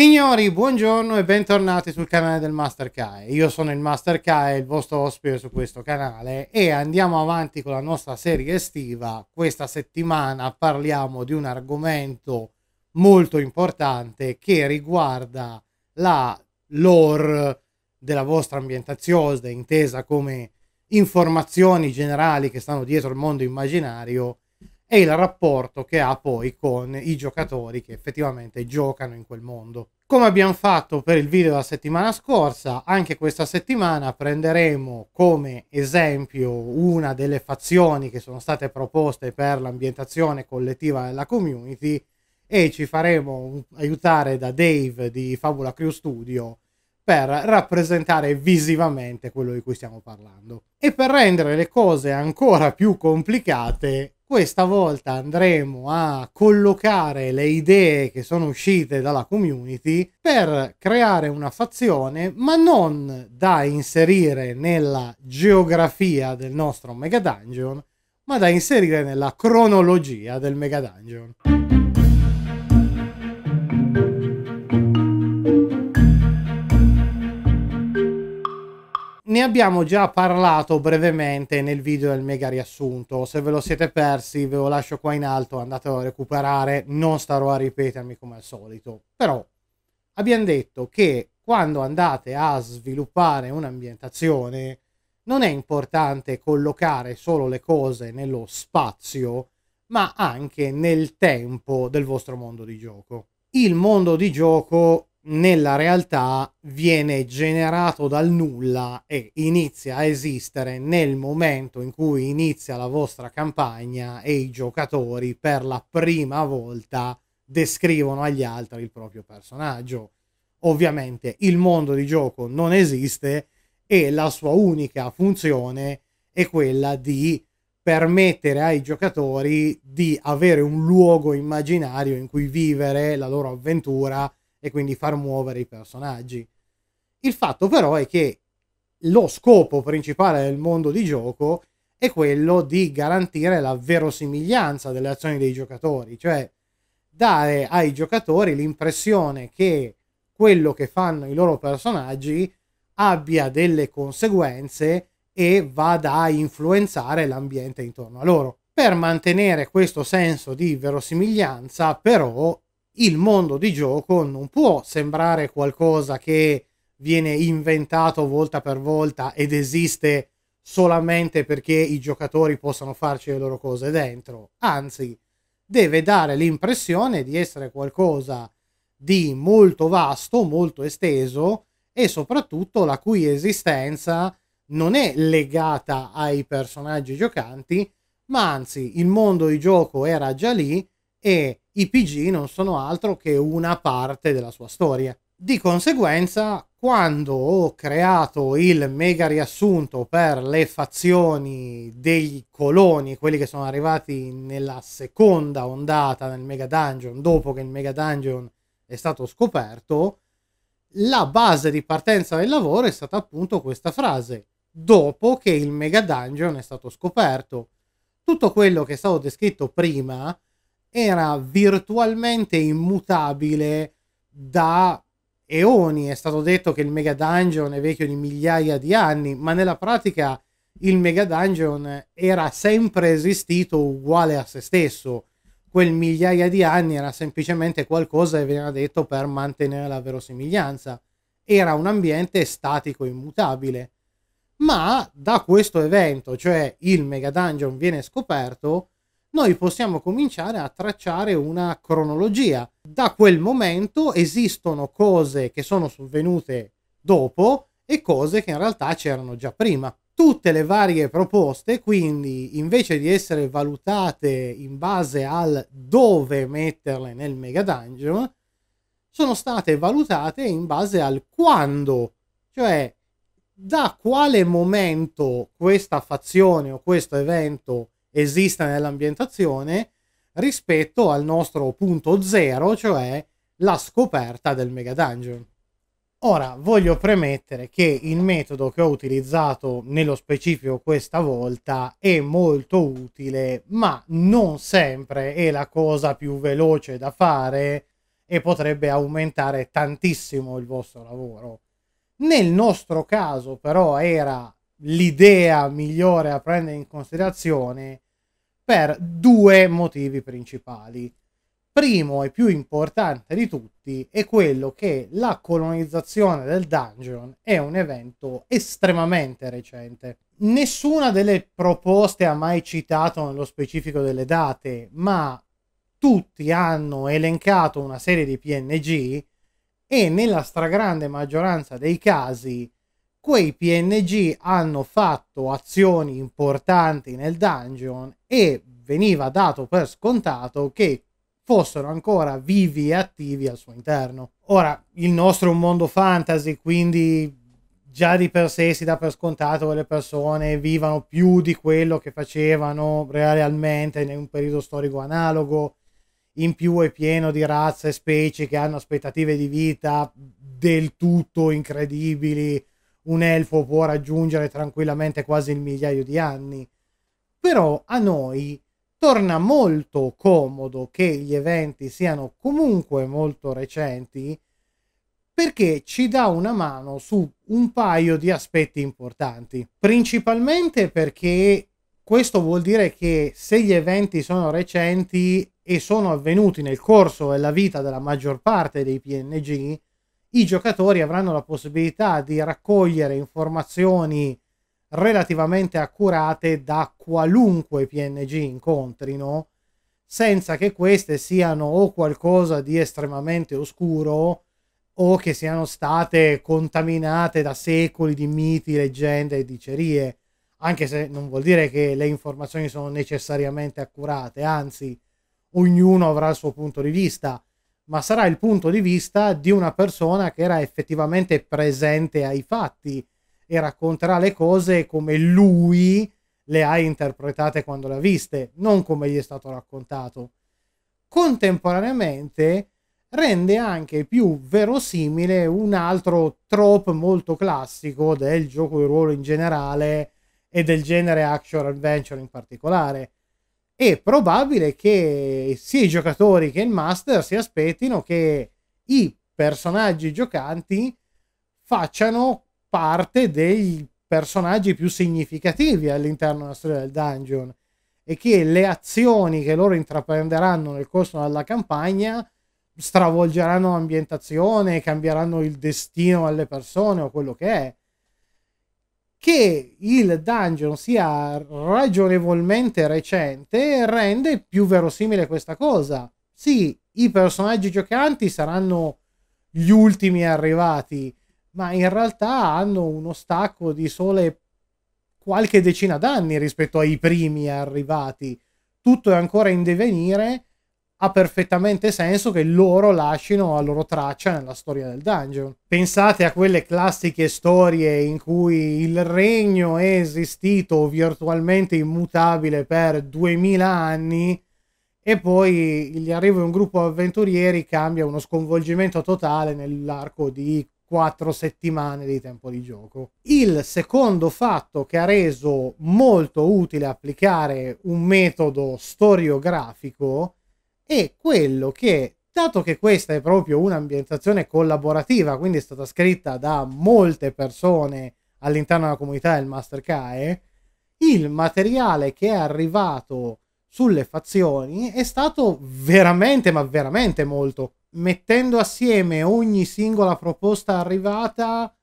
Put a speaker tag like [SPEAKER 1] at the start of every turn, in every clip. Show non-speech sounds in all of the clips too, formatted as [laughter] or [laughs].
[SPEAKER 1] Signori, buongiorno e bentornati sul canale del Master Kai. Io sono il Master Kai, il vostro ospite su questo canale e andiamo avanti con la nostra serie estiva. Questa settimana parliamo di un argomento molto importante che riguarda la lore della vostra ambientazione, intesa come informazioni generali che stanno dietro il mondo immaginario e il rapporto che ha poi con i giocatori che effettivamente giocano in quel mondo. Come abbiamo fatto per il video della settimana scorsa, anche questa settimana prenderemo come esempio una delle fazioni che sono state proposte per l'ambientazione collettiva della community e ci faremo aiutare da Dave di Fabula Crew Studio per rappresentare visivamente quello di cui stiamo parlando. E per rendere le cose ancora più complicate, questa volta andremo a collocare le idee che sono uscite dalla community per creare una fazione, ma non da inserire nella geografia del nostro Mega Dungeon, ma da inserire nella cronologia del Mega Dungeon. ne abbiamo già parlato brevemente nel video del mega riassunto. Se ve lo siete persi, ve lo lascio qua in alto, andatelo a recuperare. Non starò a ripetermi come al solito. Però abbiamo detto che quando andate a sviluppare un'ambientazione, non è importante collocare solo le cose nello spazio, ma anche nel tempo del vostro mondo di gioco. Il mondo di gioco nella realtà viene generato dal nulla e inizia a esistere nel momento in cui inizia la vostra campagna e i giocatori per la prima volta descrivono agli altri il proprio personaggio. Ovviamente il mondo di gioco non esiste e la sua unica funzione è quella di permettere ai giocatori di avere un luogo immaginario in cui vivere la loro avventura e quindi far muovere i personaggi. Il fatto però è che lo scopo principale del mondo di gioco è quello di garantire la verosimiglianza delle azioni dei giocatori, cioè dare ai giocatori l'impressione che quello che fanno i loro personaggi abbia delle conseguenze e vada a influenzare l'ambiente intorno a loro. Per mantenere questo senso di verosimiglianza, però, il mondo di gioco non può sembrare qualcosa che viene inventato volta per volta ed esiste solamente perché i giocatori possano farci le loro cose dentro, anzi deve dare l'impressione di essere qualcosa di molto vasto, molto esteso e soprattutto la cui esistenza non è legata ai personaggi giocanti, ma anzi il mondo di gioco era già lì e i PG non sono altro che una parte della sua storia. Di conseguenza, quando ho creato il mega riassunto per le fazioni dei coloni, quelli che sono arrivati nella seconda ondata nel mega dungeon, dopo che il mega dungeon è stato scoperto, la base di partenza del lavoro è stata appunto questa frase, dopo che il mega dungeon è stato scoperto. Tutto quello che è stato descritto prima era virtualmente immutabile da eoni. È stato detto che il Mega Dungeon è vecchio di migliaia di anni, ma nella pratica il Mega Dungeon era sempre esistito uguale a se stesso. Quel migliaia di anni era semplicemente qualcosa che veniva detto per mantenere la verosimiglianza. Era un ambiente statico immutabile. Ma da questo evento, cioè il Mega Dungeon viene scoperto, noi possiamo cominciare a tracciare una cronologia. Da quel momento esistono cose che sono sovvenute dopo e cose che in realtà c'erano già prima. Tutte le varie proposte, quindi, invece di essere valutate in base al dove metterle nel Mega Dungeon, sono state valutate in base al quando, cioè da quale momento questa fazione o questo evento esista nell'ambientazione rispetto al nostro punto zero, cioè la scoperta del Mega Dungeon. Ora voglio premettere che il metodo che ho utilizzato nello specifico questa volta è molto utile, ma non sempre è la cosa più veloce da fare e potrebbe aumentare tantissimo il vostro lavoro. Nel nostro caso però era l'idea migliore a prendere in considerazione per due motivi principali. Primo e più importante di tutti è quello che la colonizzazione del dungeon è un evento estremamente recente. Nessuna delle proposte ha mai citato nello specifico delle date, ma tutti hanno elencato una serie di PNG e nella stragrande maggioranza dei casi quei PNG hanno fatto azioni importanti nel dungeon e veniva dato per scontato che fossero ancora vivi e attivi al suo interno. Ora, il nostro è un mondo fantasy, quindi già di per sé si dà per scontato che le persone vivano più di quello che facevano realmente in un periodo storico analogo. In più è pieno di razze e specie che hanno aspettative di vita del tutto incredibili. Un elfo può raggiungere tranquillamente quasi il migliaio di anni però a noi torna molto comodo che gli eventi siano comunque molto recenti perché ci dà una mano su un paio di aspetti importanti. Principalmente perché questo vuol dire che se gli eventi sono recenti e sono avvenuti nel corso della vita della maggior parte dei PNG, i giocatori avranno la possibilità di raccogliere informazioni relativamente accurate da qualunque PNG incontrino, senza che queste siano o qualcosa di estremamente oscuro o che siano state contaminate da secoli di miti, leggende e dicerie, anche se non vuol dire che le informazioni sono necessariamente accurate, anzi ognuno avrà il suo punto di vista, ma sarà il punto di vista di una persona che era effettivamente presente ai fatti e racconterà le cose come lui le ha interpretate quando le ha viste, non come gli è stato raccontato. Contemporaneamente rende anche più verosimile un altro trope molto classico del gioco di ruolo in generale e del genere action adventure in particolare. È probabile che sia i giocatori che il master si aspettino che i personaggi giocanti facciano parte dei personaggi più significativi all'interno della storia del dungeon e che le azioni che loro intraprenderanno nel corso della campagna stravolgeranno l'ambientazione, cambieranno il destino alle persone o quello che è. Che il dungeon sia ragionevolmente recente rende più verosimile questa cosa. Sì, i personaggi giocanti saranno gli ultimi arrivati, ma in realtà hanno uno stacco di sole qualche decina d'anni rispetto ai primi arrivati. Tutto è ancora in divenire, ha perfettamente senso che loro lasciano la loro traccia nella storia del dungeon. Pensate a quelle classiche storie in cui il regno è esistito virtualmente immutabile per 2000 anni e poi gli arrivo di un gruppo avventurieri cambia uno sconvolgimento totale nell'arco di quattro settimane di tempo di gioco. Il secondo fatto che ha reso molto utile applicare un metodo storiografico è quello che, dato che questa è proprio un'ambientazione collaborativa, quindi è stata scritta da molte persone all'interno della comunità del Mastercae, il materiale che è arrivato sulle fazioni è stato veramente, ma veramente molto mettendo assieme ogni singola proposta arrivata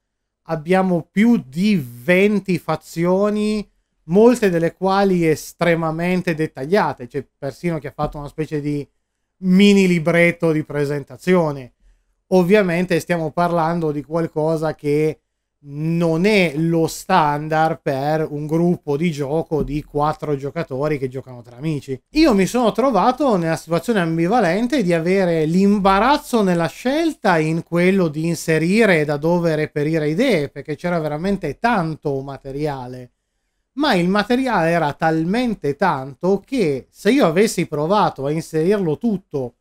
[SPEAKER 1] abbiamo più di 20 fazioni, molte delle quali estremamente dettagliate, c'è cioè persino chi ha fatto una specie di mini libretto di presentazione. Ovviamente stiamo parlando di qualcosa che non è lo standard per un gruppo di gioco di quattro giocatori che giocano tra amici. Io mi sono trovato nella situazione ambivalente di avere l'imbarazzo nella scelta in quello di inserire da dove reperire idee, perché c'era veramente tanto materiale. Ma il materiale era talmente tanto che se io avessi provato a inserirlo tutto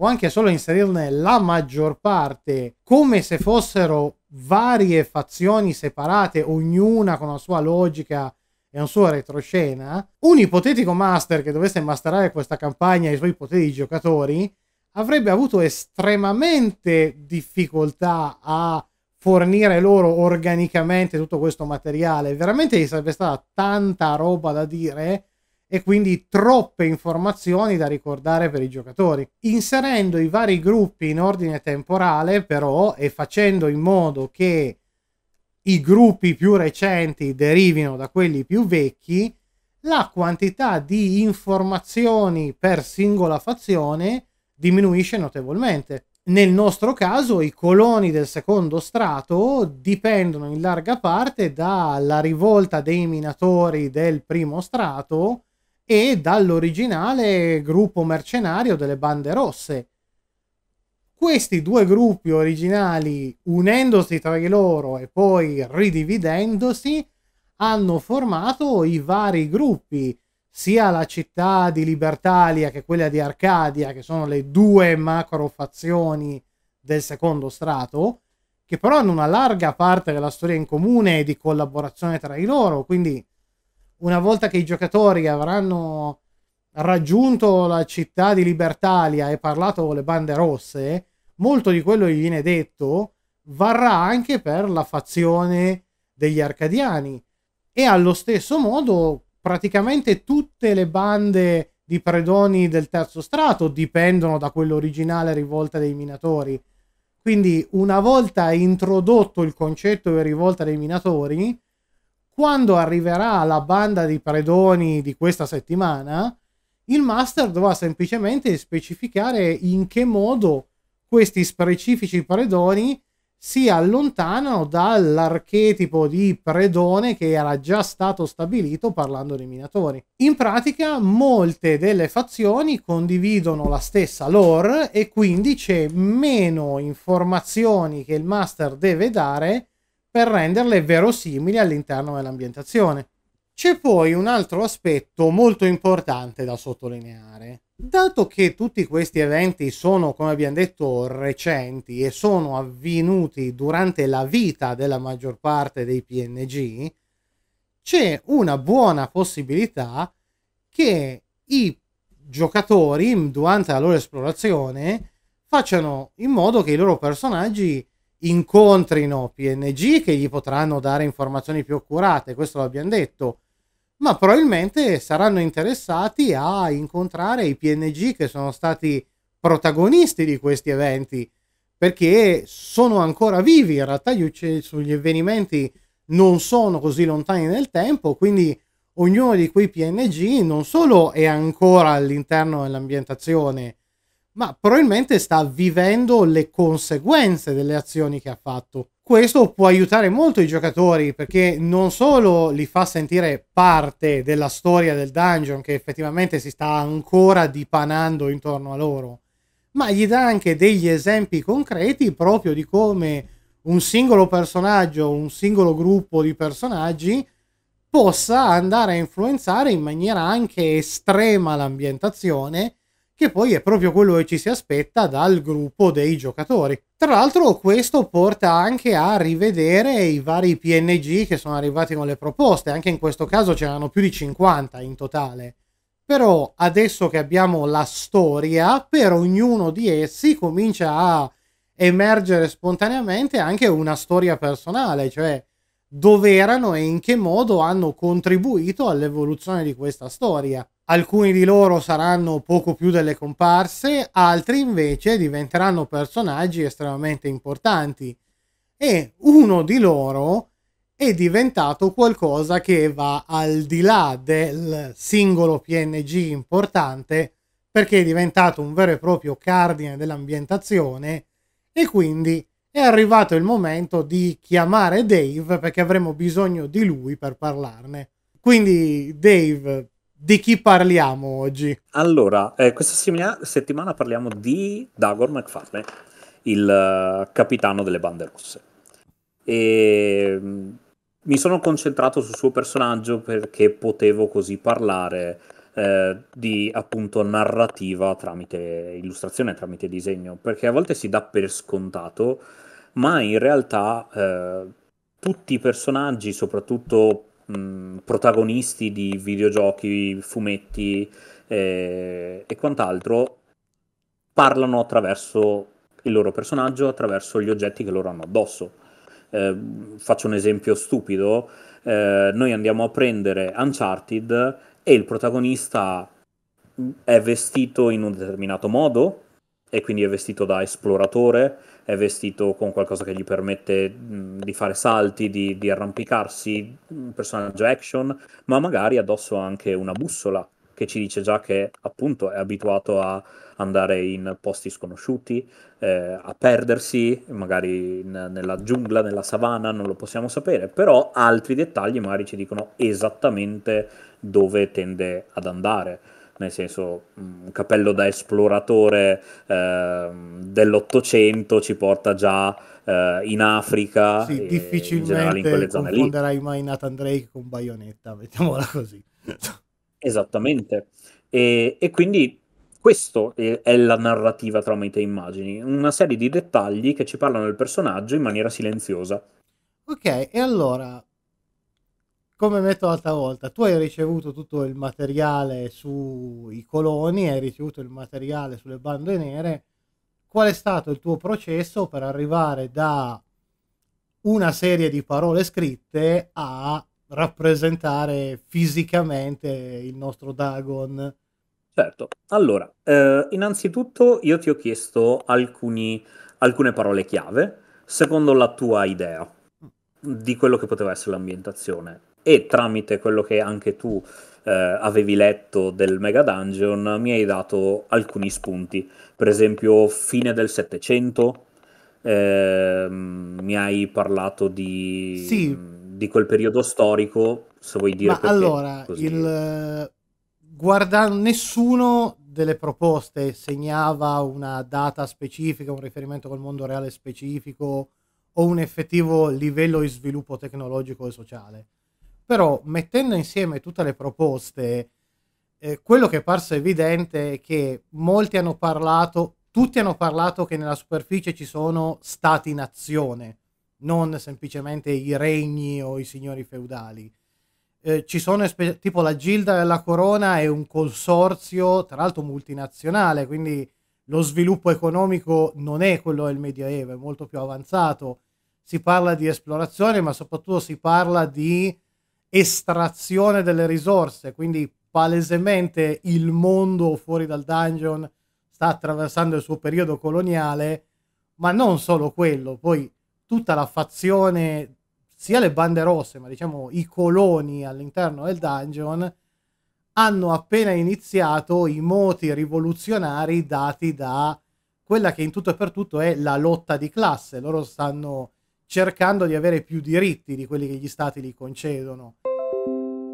[SPEAKER 1] o anche solo inserirne la maggior parte come se fossero varie fazioni separate, ognuna con la sua logica e un suo retroscena, un ipotetico master che dovesse masterare questa campagna e i suoi poteri di giocatori avrebbe avuto estremamente difficoltà a fornire loro organicamente tutto questo materiale. Veramente gli sarebbe stata tanta roba da dire e quindi troppe informazioni da ricordare per i giocatori. Inserendo i vari gruppi in ordine temporale però e facendo in modo che i gruppi più recenti derivino da quelli più vecchi, la quantità di informazioni per singola fazione diminuisce notevolmente. Nel nostro caso i coloni del secondo strato dipendono in larga parte dalla rivolta dei minatori del primo strato e dall'originale gruppo mercenario delle bande rosse. Questi due gruppi originali, unendosi tra di loro e poi ridividendosi, hanno formato i vari gruppi, sia la città di Libertalia che quella di Arcadia, che sono le due macro fazioni del secondo strato, che però hanno una larga parte della storia in comune e di collaborazione tra di loro, quindi una volta che i giocatori avranno raggiunto la città di Libertalia e parlato con le bande rosse, molto di quello che gli viene detto varrà anche per la fazione degli Arcadiani. E allo stesso modo, praticamente tutte le bande di predoni del terzo strato dipendono da quell'originale rivolta dei minatori. Quindi, una volta introdotto il concetto di rivolta dei minatori, quando arriverà la banda di predoni di questa settimana, il master dovrà semplicemente specificare in che modo questi specifici predoni si allontanano dall'archetipo di predone che era già stato stabilito parlando dei minatori. In pratica molte delle fazioni condividono la stessa lore e quindi c'è meno informazioni che il master deve dare per renderle verosimili all'interno dell'ambientazione. C'è poi un altro aspetto molto importante da sottolineare. Dato che tutti questi eventi sono, come abbiamo detto, recenti e sono avvenuti durante la vita della maggior parte dei PNG, c'è una buona possibilità che i giocatori, durante la loro esplorazione, facciano in modo che i loro personaggi incontrino PNG che gli potranno dare informazioni più accurate, questo l'abbiamo detto, ma probabilmente saranno interessati a incontrare i PNG che sono stati protagonisti di questi eventi, perché sono ancora vivi, in realtà gli, uccelli, gli avvenimenti non sono così lontani nel tempo, quindi ognuno di quei PNG non solo è ancora all'interno dell'ambientazione ma probabilmente sta vivendo le conseguenze delle azioni che ha fatto. Questo può aiutare molto i giocatori perché non solo li fa sentire parte della storia del dungeon che effettivamente si sta ancora dipanando intorno a loro, ma gli dà anche degli esempi concreti proprio di come un singolo personaggio, un singolo gruppo di personaggi possa andare a influenzare in maniera anche estrema l'ambientazione che poi è proprio quello che ci si aspetta dal gruppo dei giocatori. Tra l'altro questo porta anche a rivedere i vari PNG che sono arrivati con le proposte, anche in questo caso c'erano più di 50 in totale. Però adesso che abbiamo la storia, per ognuno di essi comincia a emergere spontaneamente anche una storia personale, cioè dove erano e in che modo hanno contribuito all'evoluzione di questa storia Alcuni di loro saranno poco più delle comparse, altri invece diventeranno personaggi estremamente importanti e uno di loro è diventato qualcosa che va al di là del singolo PNG importante perché è diventato un vero e proprio cardine dell'ambientazione e quindi è arrivato il momento di chiamare Dave perché avremo bisogno di lui per parlarne. Quindi Dave di chi parliamo oggi?
[SPEAKER 2] Allora, eh, questa settimana parliamo di Dagor McFarlane, il eh, capitano delle bande rosse. E mm, mi sono concentrato sul suo personaggio perché potevo così parlare eh, di appunto narrativa tramite illustrazione, tramite disegno, perché a volte si dà per scontato, ma in realtà eh, tutti i personaggi, soprattutto protagonisti di videogiochi, fumetti eh, e quant'altro parlano attraverso il loro personaggio, attraverso gli oggetti che loro hanno addosso. Eh, faccio un esempio stupido, eh, noi andiamo a prendere Uncharted e il protagonista è vestito in un determinato modo e quindi è vestito da esploratore, è vestito con qualcosa che gli permette mh, di fare salti, di, di, arrampicarsi, un personaggio action, ma magari addosso anche una bussola che ci dice già che appunto è abituato a andare in posti sconosciuti, eh, a perdersi, magari in, nella giungla, nella savana, non lo possiamo sapere, però altri dettagli magari ci dicono esattamente dove tende ad andare nel senso mm, un cappello da esploratore eh, dell'Ottocento ci porta già eh, in Africa sì, difficilmente in, quelle zone lì.
[SPEAKER 1] mai Nathan Drake con Bayonetta, mettiamola così.
[SPEAKER 2] Esattamente. E, e quindi questa è la narrativa tramite immagini, una serie di dettagli che ci parlano del personaggio in maniera silenziosa.
[SPEAKER 1] Ok, e allora come metto l'altra volta, tu hai ricevuto tutto il materiale sui coloni, hai ricevuto il materiale sulle bande nere, qual è stato il tuo processo per arrivare da una serie di parole scritte a rappresentare fisicamente il nostro Dagon?
[SPEAKER 2] Certo, allora, eh, innanzitutto io ti ho chiesto alcuni, alcune parole chiave secondo la tua idea mm. di quello che poteva essere l'ambientazione e tramite quello che anche tu eh, avevi letto del Mega Dungeon mi hai dato alcuni spunti, per esempio fine del Settecento, eh, mi hai parlato di, sì. di, quel periodo storico, se vuoi dire... Ma perché, allora,
[SPEAKER 1] il... Guarda, nessuno delle proposte segnava una data specifica, un riferimento col mondo reale specifico o un effettivo livello di sviluppo tecnologico e sociale però mettendo insieme tutte le proposte, eh, quello che è parso evidente è che molti hanno parlato, tutti hanno parlato che nella superficie ci sono stati in azione, non semplicemente i regni o i signori feudali. Eh, ci sono espe- tipo la Gilda della Corona è un consorzio, tra l'altro multinazionale, quindi lo sviluppo economico non è quello del Medioevo, è molto più avanzato. Si parla di esplorazione, ma soprattutto si parla di estrazione delle risorse, quindi palesemente il mondo fuori dal dungeon sta attraversando il suo periodo coloniale, ma non solo quello, poi tutta la fazione, sia le bande rosse, ma diciamo i coloni all'interno del dungeon, hanno appena iniziato i moti rivoluzionari dati da quella che in tutto e per tutto è la lotta di classe. Loro stanno cercando di avere più diritti di quelli che gli stati gli concedono.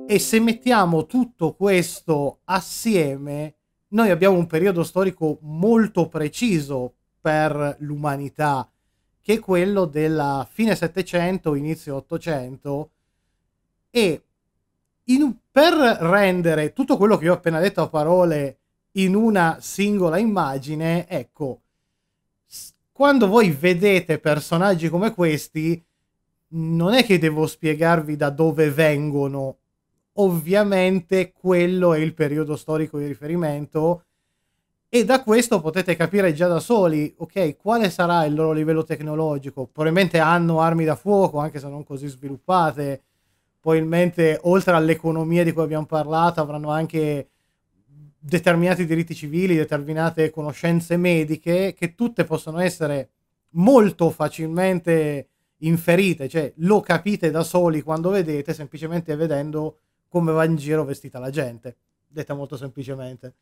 [SPEAKER 1] E se mettiamo tutto questo assieme, noi abbiamo un periodo storico molto preciso per l'umanità, che è quello della fine Settecento, inizio Ottocento, e in, per rendere tutto quello che io ho appena detto a parole in una singola immagine, ecco, quando voi vedete personaggi come questi, non è che devo spiegarvi da dove vengono. Ovviamente quello è il periodo storico di riferimento e da questo potete capire già da soli, ok, quale sarà il loro livello tecnologico. Probabilmente hanno armi da fuoco, anche se non così sviluppate. Probabilmente, oltre all'economia di cui abbiamo parlato, avranno anche determinati diritti civili, determinate conoscenze mediche, che tutte possono essere molto facilmente inferite, cioè lo capite da soli quando vedete, semplicemente vedendo come va in giro vestita la gente, detta molto semplicemente.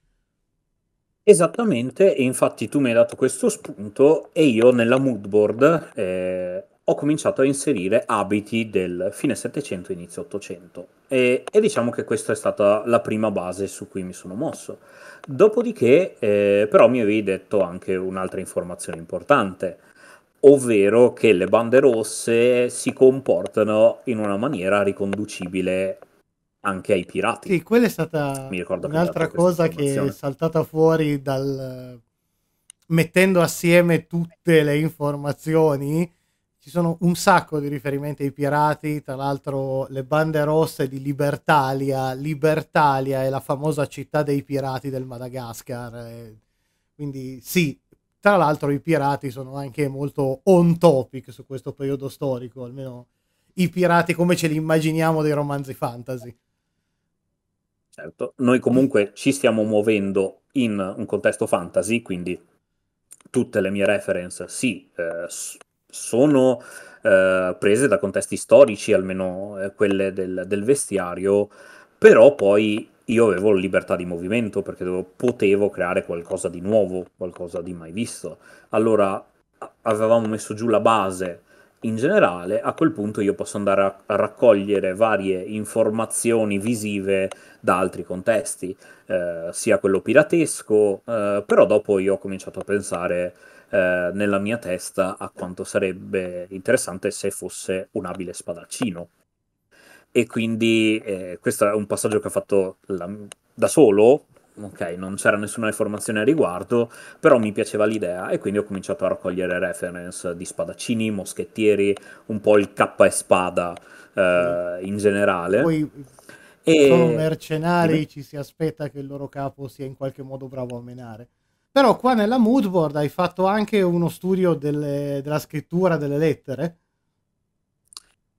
[SPEAKER 2] Esattamente, e infatti tu mi hai dato questo spunto e io nella moodboard eh, ho cominciato a inserire abiti del fine 700 inizio 800 e, e, diciamo che questa è stata la prima base su cui mi sono mosso. Dopodiché eh, però mi avevi detto anche un'altra informazione importante, ovvero che le bande rosse si comportano in una maniera riconducibile anche ai pirati. Sì,
[SPEAKER 1] quella è stata un'altra cosa che è saltata fuori dal mettendo assieme tutte le informazioni ci sono un sacco di riferimenti ai pirati, tra l'altro le bande rosse di Libertalia, Libertalia è la famosa città dei pirati del Madagascar, eh, quindi sì, tra l'altro i pirati sono anche molto on topic su questo periodo storico, almeno i pirati come ce li immaginiamo dei romanzi fantasy.
[SPEAKER 2] Certo, noi comunque ci stiamo muovendo in un contesto fantasy, quindi tutte le mie reference sì, eh, sono eh, prese da contesti storici, almeno eh, quelle del, del, vestiario, però poi io avevo libertà di movimento perché dovevo, potevo creare qualcosa di nuovo, qualcosa di mai visto. Allora avevamo messo giù la base in generale, a quel punto io posso andare a, raccogliere varie informazioni visive da altri contesti, eh, sia quello piratesco, eh, però dopo io ho cominciato a pensare eh, nella mia testa a quanto sarebbe interessante se fosse un abile spadaccino. E quindi eh, questo è un passaggio che ho fatto la, da solo, ok, non c'era nessuna informazione a riguardo, però mi piaceva l'idea e quindi ho cominciato a raccogliere reference di spadaccini, moschettieri, un po' il K e spada eh, in generale. Poi e... sono mercenari,
[SPEAKER 1] ci si aspetta che il loro capo sia in qualche modo bravo a menare. Però qua nella mood board hai fatto anche uno studio delle, della scrittura delle lettere.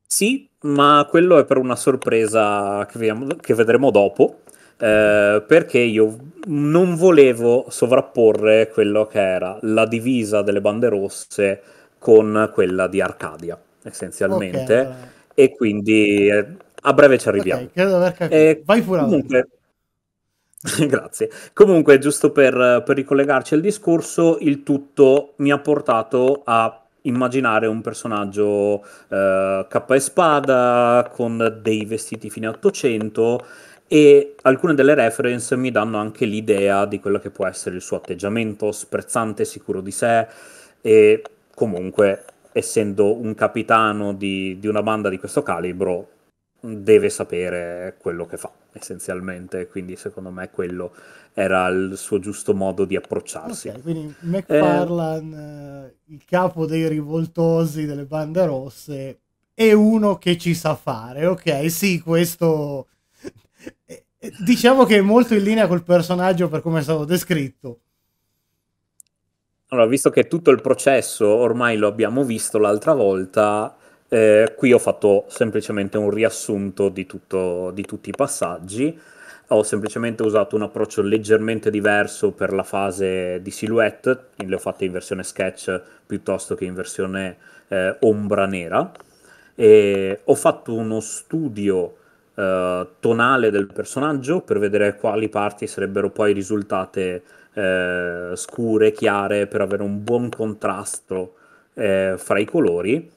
[SPEAKER 2] Sì, ma quello è per una sorpresa che, vediamo, che vedremo dopo, eh, perché io non volevo sovrapporre quello che era la divisa delle bande rosse con quella di Arcadia, essenzialmente, okay, allora. e quindi eh, a breve ci arriviamo.
[SPEAKER 1] Okay, eh, Vai pure avanti. Comunque,
[SPEAKER 2] [laughs] Grazie. Comunque, giusto per, per, ricollegarci al discorso, il tutto mi ha portato a immaginare un personaggio eh, cappa e spada con dei vestiti fine 800 e alcune delle reference mi danno anche l'idea di quello che può essere il suo atteggiamento sprezzante, sicuro di sé e comunque essendo un capitano di, di una banda di questo calibro deve sapere quello che fa essenzialmente, quindi secondo me quello era il suo giusto modo di approcciarsi.
[SPEAKER 1] Okay, quindi McFarlane, eh... il capo dei rivoltosi delle bande rosse, è uno che ci sa fare, ok? Sì, questo diciamo che è molto in linea col personaggio per come è stato descritto.
[SPEAKER 2] Allora, visto che tutto il processo ormai lo abbiamo visto l'altra volta, eh, qui ho fatto semplicemente un riassunto di, tutto, di tutti i passaggi. Ho semplicemente usato un approccio leggermente diverso per la fase di silhouette, le ho fatte in versione sketch piuttosto che in versione eh, ombra nera. E ho fatto uno studio eh, tonale del personaggio per vedere quali parti sarebbero poi risultate eh, scure, chiare, per avere un buon contrasto eh, fra i colori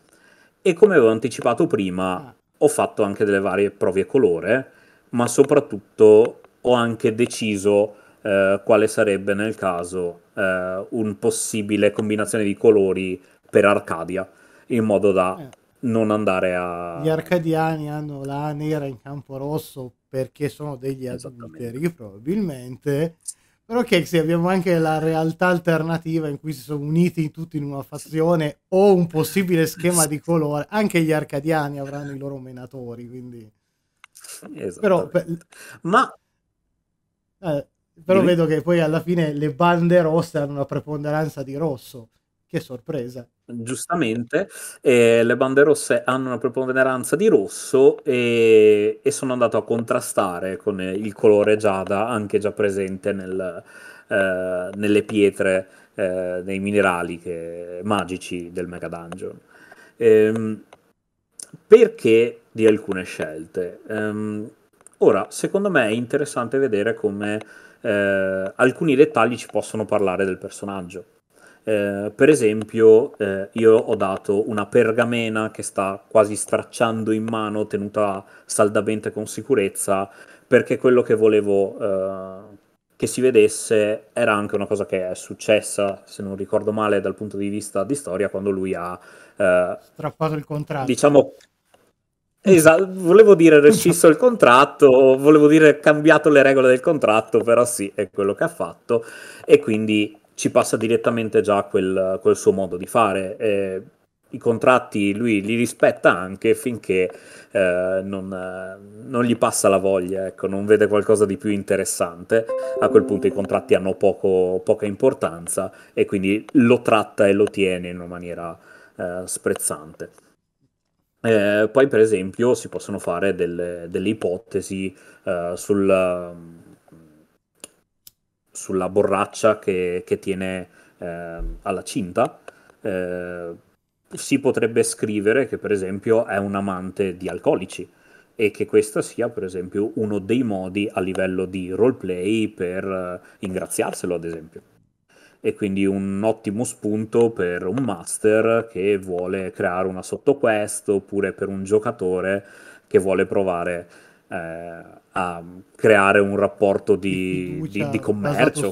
[SPEAKER 2] e come avevo anticipato prima ah. ho fatto anche delle varie prove colore, ma soprattutto ho anche deciso eh, quale sarebbe nel caso eh, un possibile combinazione di colori per Arcadia, in modo da eh. non andare a... Gli
[SPEAKER 1] arcadiani hanno la nera in campo rosso perché sono degli adulteri probabilmente però ok, sì, abbiamo anche la realtà alternativa in cui si sono uniti tutti in una fazione o un possibile schema di colore. Anche gli arcadiani avranno i loro menatori, quindi... Esatto. Però, per... Ma... Eh, però vedo che poi alla fine le bande rosse hanno una preponderanza di rosso. Che sorpresa
[SPEAKER 2] giustamente, eh, le bande rosse hanno una preponderanza di rosso e, e sono andato a contrastare con il colore giada anche già presente nel, eh, nelle pietre, eh, nei minerali che, magici del Mega Dungeon. Ehm, perché di alcune scelte? Ehm, ora, secondo me è interessante vedere come eh, alcuni dettagli ci possono parlare del personaggio eh, per esempio, eh, io ho dato una pergamena che sta quasi stracciando in mano, tenuta saldamente con sicurezza, perché quello che volevo eh, che si vedesse era anche una cosa che è successa, se non ricordo male, dal punto di vista di storia, quando lui ha eh,
[SPEAKER 1] strappato il contratto.
[SPEAKER 2] Diciamo. Esatto, volevo dire rescisso il contratto, volevo dire cambiato le regole del contratto, però sì, è quello che ha fatto e quindi ci passa direttamente già quel, quel suo modo di fare. E I contratti lui li rispetta anche finché eh, non, eh, non, gli passa la voglia, ecco, non vede qualcosa di più interessante. A quel punto i contratti hanno poco, poca importanza e quindi lo tratta e lo tiene in una maniera eh, sprezzante. Eh, poi, per esempio, si possono fare delle, delle ipotesi eh, sul sulla borraccia che, che tiene eh, alla cinta, eh, si potrebbe scrivere che per esempio è un amante di alcolici e che questo sia per esempio uno dei modi a livello di roleplay per eh, ingraziarselo ad esempio. E quindi un ottimo spunto per un master che vuole creare una sottoquest oppure per un giocatore che vuole provare eh, a creare un rapporto di, di, di, commercio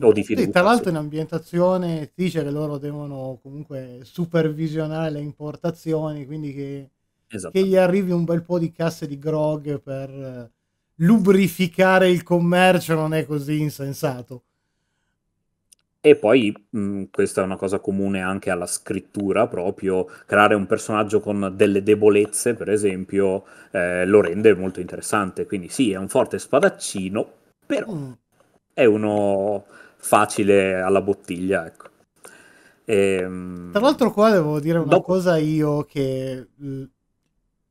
[SPEAKER 2] o di fiducia. Sì, tra l'altro sì.
[SPEAKER 1] in ambientazione si dice che loro devono comunque supervisionare le importazioni, quindi che, che esatto. gli arrivi un bel po' di casse di grog per eh, lubrificare il commercio non è così insensato.
[SPEAKER 2] E poi mh, mhmm, questa è una cosa comune anche alla scrittura, proprio creare un personaggio con delle debolezze, per esempio, eh, lo rende molto interessante. Quindi sì, è un forte spadaccino, però mm. è uno facile alla bottiglia, ecco. E, ehm, Tra l'altro
[SPEAKER 1] qua devo dire una dopo... cosa io che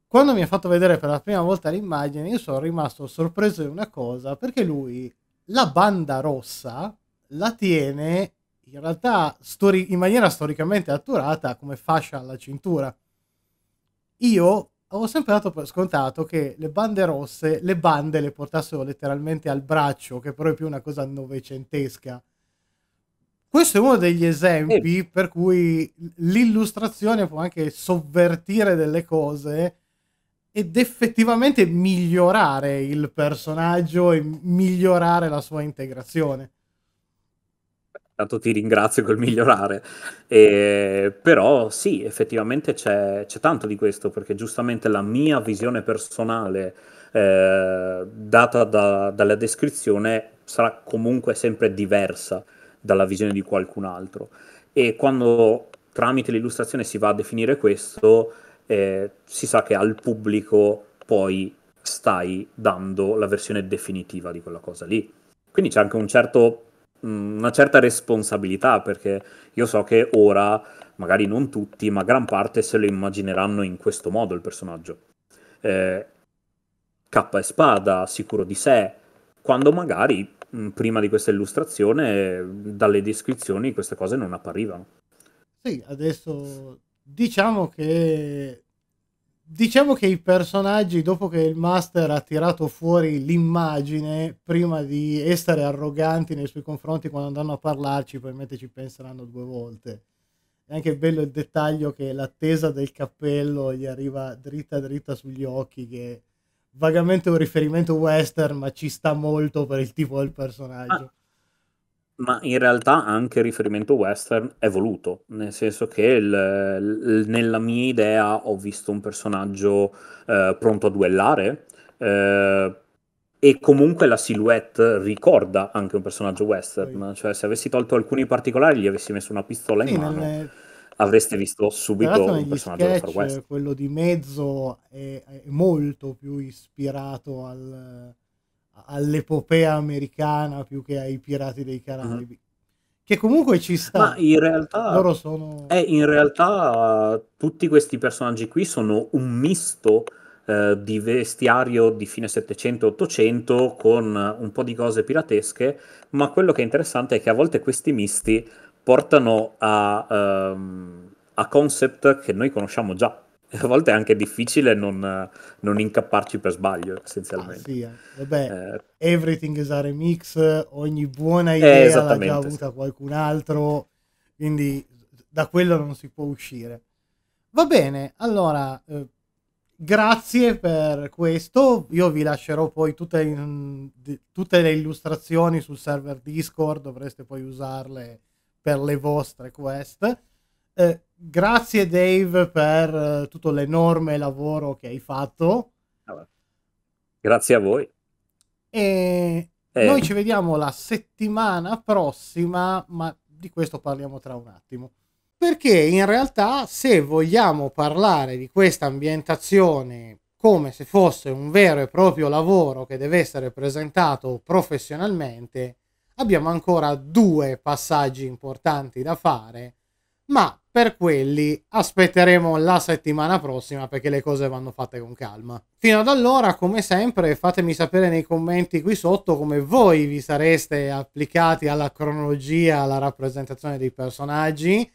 [SPEAKER 1] quando mi ha fatto vedere per la prima volta l'immagine io sono rimasto sorpreso di una cosa perché lui la banda rossa la tiene in realtà stori- in maniera storicamente atturata come fascia alla cintura. Io avevo sempre dato per scontato che le bande rosse, le bande le portassero letteralmente al braccio, che però è più una cosa novecentesca. Questo è uno degli esempi eh. per cui l'illustrazione può anche sovvertire delle cose ed effettivamente migliorare il personaggio e migliorare la sua integrazione
[SPEAKER 2] tanto ti ringrazio col migliorare. E, però sì, effettivamente c'è, c'è, tanto di questo, perché giustamente la mia visione personale eh, data da, dalla descrizione sarà comunque sempre diversa dalla visione di qualcun altro. E quando tramite l'illustrazione si va a definire questo, eh, si sa che al pubblico poi stai dando la versione definitiva di quella cosa lì. Quindi c'è anche un certo Mm, una certa responsabilità perché io so che ora, magari non tutti, ma gran parte se lo immagineranno in questo modo il personaggio. Eh, cappa e spada, sicuro di sé, quando magari mh, mm, prima di questa illustrazione dalle descrizioni queste cose non apparivano.
[SPEAKER 1] Sì, adesso diciamo che diciamo che i personaggi, dopo che il master ha tirato fuori l'immagine, prima di essere arroganti nei suoi confronti quando andranno a parlarci, probabilmente ci penseranno due volte. È anche bello il dettaglio che l'attesa del cappello gli arriva dritta dritta sugli occhi, che vagamente un riferimento western, ma ci sta molto per il tipo del personaggio. Ah,
[SPEAKER 2] ma in realtà anche il riferimento western è voluto, nel senso che il, il, nella mia idea ho visto un personaggio eh, pronto a duellare eh, e comunque la silhouette ricorda anche un personaggio western, cioè se avessi tolto alcuni particolari e gli avessi messo una pistola in mano. Nelle... Avreste visto subito un personaggio sketch, da far west.
[SPEAKER 1] Quello di mezzo è, è molto più ispirato al, all'epopea americana più che ai pirati dei Caraibi. Mm. Che comunque ci sta. Ma in realtà, loro sono...
[SPEAKER 2] eh, in realtà tutti questi personaggi qui sono un misto eh, di vestiario di fine 700-800 con un po' di cose piratesche, ma quello che è interessante è che a volte questi misti portano a, ehm, a concept che noi conosciamo già a volte è anche difficile non, non incapparci per sbaglio, ah, essenzialmente. Ah, sì, eh.
[SPEAKER 1] Vabbè, eh, everything is a remix, ogni buona eh, idea l'ha già avuta qualcun altro, quindi da quello non si può uscire. Va bene, allora, eh, grazie per questo. Io vi lascerò poi tutte, mm, tutte le illustrazioni sul server Discord, dovreste poi usarle per le vostre quest. Eh, grazie Dave per eh, tutto l'enorme lavoro che hai fatto.
[SPEAKER 2] Grazie a voi.
[SPEAKER 1] E eh. noi ci vediamo la settimana prossima, ma di questo parliamo tra un attimo. Perché in realtà se vogliamo parlare di questa ambientazione come se fosse un vero e proprio lavoro che deve essere presentato professionalmente, abbiamo ancora due passaggi importanti da fare, ma per quelli aspetteremo la settimana prossima perché le cose vanno fatte con calma. Fino ad allora, come sempre, fatemi sapere nei commenti qui sotto come voi vi sareste applicati alla cronologia, alla rappresentazione dei personaggi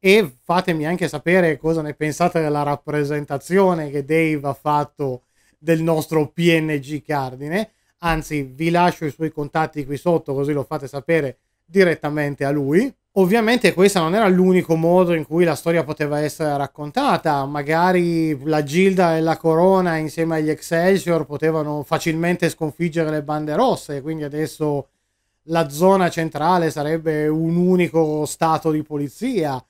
[SPEAKER 1] e fatemi anche sapere cosa ne pensate della rappresentazione che Dave ha fatto del nostro PNG Cardine. Anzi, vi lascio i suoi contatti qui sotto così lo fate sapere direttamente a lui. Ovviamente questo non era l'unico modo in cui la storia poteva essere raccontata, magari la Gilda e la Corona insieme agli Excelsior potevano facilmente sconfiggere le bande rosse, quindi adesso la zona centrale sarebbe un unico stato di polizia,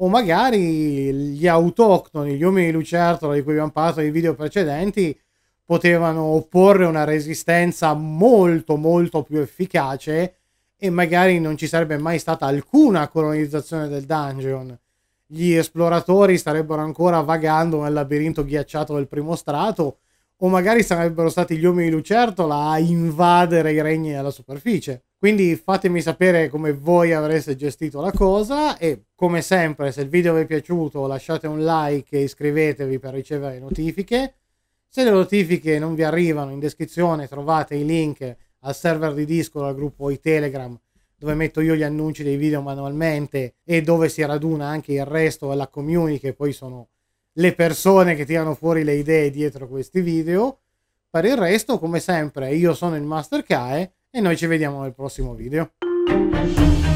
[SPEAKER 1] o magari gli autoctoni, gli uomini di lucertola di cui abbiamo parlato nei video precedenti, potevano opporre una resistenza molto molto più efficace e magari non ci sarebbe mai stata alcuna colonizzazione del dungeon. Gli esploratori starebbero ancora vagando nel labirinto ghiacciato del primo strato, o magari sarebbero stati gli uomini lucertola a invadere i regni alla superficie. Quindi fatemi sapere come voi avreste gestito la cosa e come sempre se il video vi è piaciuto lasciate un like e iscrivetevi per ricevere notifiche. Se le notifiche non vi arrivano in descrizione trovate i link al server di Discord, al gruppo di Telegram, dove metto io gli annunci dei video manualmente e dove si raduna anche il resto della community, che poi sono le persone che tirano fuori le idee dietro questi video. Per il resto, come sempre, io sono il Master Kae e noi ci vediamo nel prossimo video.